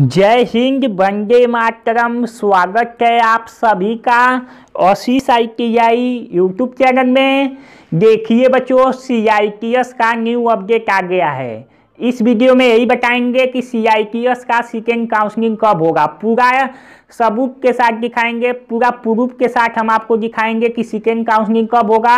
जय हिंद वंदे मातरम स्वागत है आप सभी का OC I T I YouTube channel में देखिए बच्चों सी आई टी एस का न्यू अपडेट आ गया है इस वीडियो में यही बताएंगे कि सी आई का सीकेंड काउंसलिंग कब होगा पूरा सबूत के साथ दिखाएंगे पूरा प्रूफ के साथ हम आपको दिखाएंगे कि सीकेंड काउंसलिंग कब होगा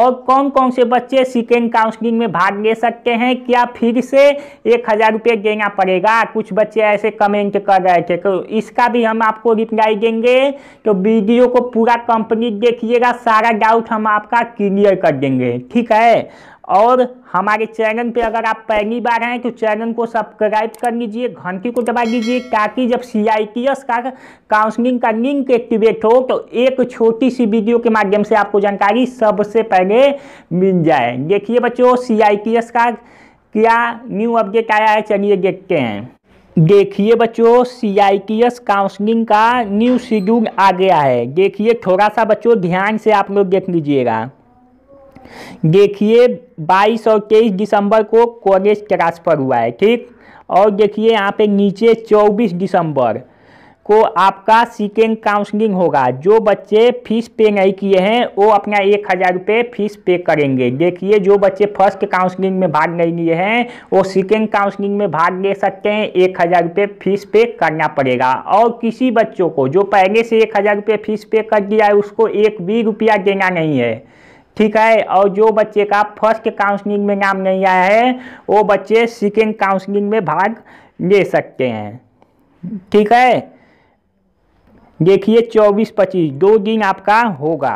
और कौन कौन से बच्चे सीकेंड काउंसलिंग में भाग ले सकते हैं क्या फिर से एक हज़ार रुपये देना पड़ेगा कुछ बच्चे ऐसे कमेंट कर रहे थे तो इसका भी हम आपको रिप्लाई देंगे तो वीडियो को पूरा कंप्लीट देखिएगा सारा डाउट हम आपका क्लियर कर देंगे ठीक है और हमारे चैनल पे अगर आप पहली बार हैं तो चैनल को सब्सक्राइब कर लीजिए घंटी को दबा दीजिए ताकि जब सी आई टी एस का काउंसलिंग का लिंक एक्टिवेट हो तो एक छोटी सी वीडियो के माध्यम से आपको जानकारी सबसे पहले मिल जाए देखिए बच्चों सी आई टी एस का क्या न्यू अपडेट आया है चलिए देखते हैं देखिए बच्चों C I T S counselling का न्यू शेड्यूल आ गया है देखिए थोड़ा सा बच्चों ध्यान से आप लोग देख लीजिएगा देखिए बाईस और तेईस दिसंबर को कॉलेज ट्रांसफ़र हुआ है ठीक और देखिए यहाँ पे नीचे चौबीस दिसंबर को आपका सीकेंड काउंसलिंग होगा जो बच्चे फीस पे नहीं किए हैं वो अपना एक हज़ार रुपये फीस पे करेंगे देखिए जो बच्चे फर्स्ट काउंसलिंग में भाग नहीं लिए हैं वो सेकेंड काउंसलिंग में भाग ले सकते हैं एक हज़ार रुपये फीस पे करना पड़ेगा और किसी बच्चों को जो पहले से एक हज़ार रुपये फीस पे कर दिया है उसको एक भी रुपया देना नहीं है ठीक है और जो बच्चे का फर्स्ट काउंसलिंग में नाम नहीं आया है वो बच्चे सेकेंड काउंसलिंग में भाग ले सकते हैं ठीक है देखिए चौबीस पच्चीस दो दिन आपका होगा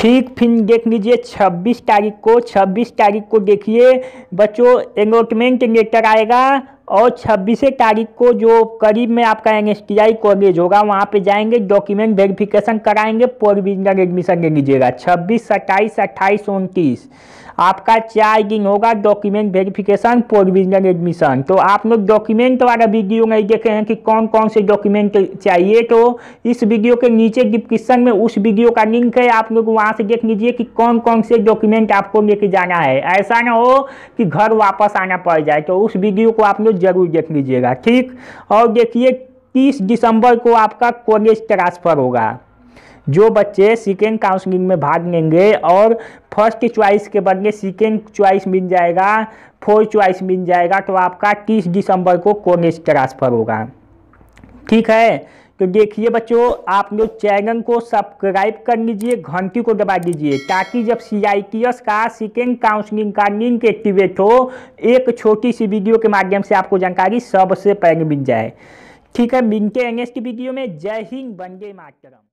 ठीक फिर देख लीजिए 26 तारीख को 26 तारीख को देखिए बच्चों एनोटमेंट लेटर आएगा और छब्बीस तारीख को जो करीब में आपका N S T I college होगा वहाँ पे जाएंगे डॉक्यूमेंट वेरिफिकेशन कराएंगे प्रोविजनल एडमिशन ले लीजिएगा छब्बीस सत्ताईस अट्ठाईस उनतीस आपका चार्जिंग होगा डॉक्यूमेंट वेरिफिकेशन प्रोविजनल एडमिशन तो आप लोग डॉक्यूमेंट वाला वीडियो नहीं देखे हैं कि कौन कौन से डॉक्यूमेंट चाहिए तो इस वीडियो के नीचे डिस्क्रिप्शन में उस वीडियो का लिंक है आप लोग वहाँ से देख लीजिए कि कौन कौन से डॉक्यूमेंट आपको लेके जाना है ऐसा ना हो कि घर वापस आना पड़ जाए तो उस वीडियो को आप लोग जरूर देख लीजिएगा ठीक और देखिए तीस दिसंबर को आपका कॉलेज ट्रांसफ़र होगा जो बच्चे सेकेंड काउंसलिंग में भाग लेंगे और फर्स्ट चॉइस के बदले सेकेंड चॉइस मिल जाएगा फोर्थ चॉइस मिल जाएगा तो आपका तीस दिसंबर को कॉलेज ट्रांसफ़र होगा ठीक है तो देखिए बच्चों आप लोग चैनल को सब्सक्राइब कर लीजिए घंटी को दबा दीजिए ताकि जब सी आई टी एस का सेकेंड काउंसलिंग का लिंक एक्टिवेट हो एक छोटी सी वीडियो के माध्यम से आपको जानकारी सबसे पहले मिल जाए ठीक है मिलते हैं नेक्स्ट वीडियो में जय हिंद बंदे मातरम